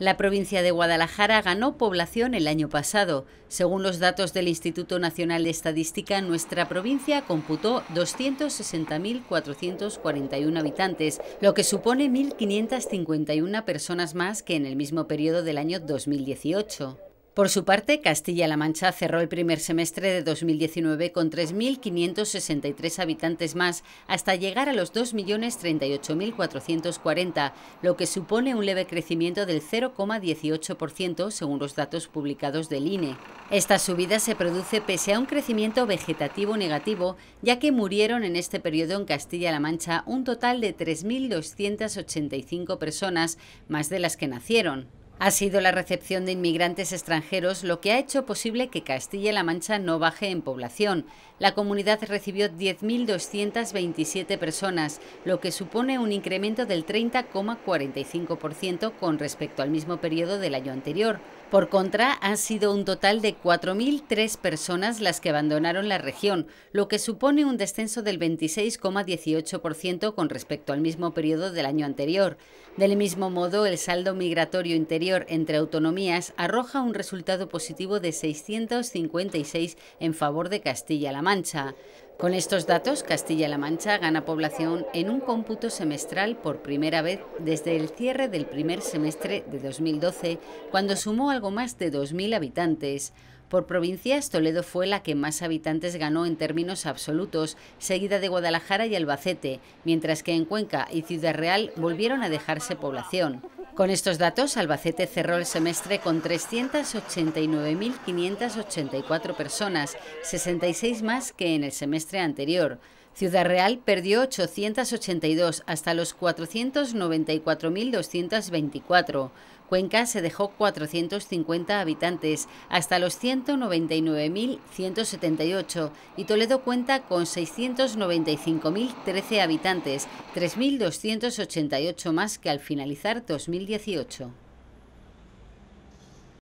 La provincia de Guadalajara ganó población el año pasado. Según los datos del Instituto Nacional de Estadística, nuestra provincia computó 260.441 habitantes, lo que supone 1.551 personas más que en el mismo periodo del año 2018. Por su parte, Castilla-La Mancha cerró el primer semestre de 2019 con 3.563 habitantes más, hasta llegar a los 2.038.440, lo que supone un leve crecimiento del 0,18% según los datos publicados del INE. Esta subida se produce pese a un crecimiento vegetativo negativo, ya que murieron en este periodo en Castilla-La Mancha un total de 3.285 personas, más de las que nacieron. Ha sido la recepción de inmigrantes extranjeros lo que ha hecho posible que Castilla-La Mancha no baje en población. La comunidad recibió 10.227 personas, lo que supone un incremento del 30,45% con respecto al mismo periodo del año anterior. Por contra, han sido un total de 4.003 personas las que abandonaron la región, lo que supone un descenso del 26,18% con respecto al mismo periodo del año anterior. Del mismo modo, el saldo migratorio interior entre autonomías arroja un resultado positivo de 656 en favor de Castilla-La Mancha. Con estos datos, Castilla-La Mancha gana población en un cómputo semestral por primera vez desde el cierre del primer semestre de 2012, cuando sumó algo más de 2.000 habitantes. Por provincias, Toledo fue la que más habitantes ganó en términos absolutos, seguida de Guadalajara y Albacete, mientras que en Cuenca y Ciudad Real volvieron a dejarse población. Con estos datos, Albacete cerró el semestre con 389.584 personas, 66 más que en el semestre anterior. Ciudad Real perdió 882 hasta los 494.224. Cuenca se dejó 450 habitantes hasta los 199.178 y Toledo cuenta con 695.013 habitantes, 3.288 más que al finalizar 2018.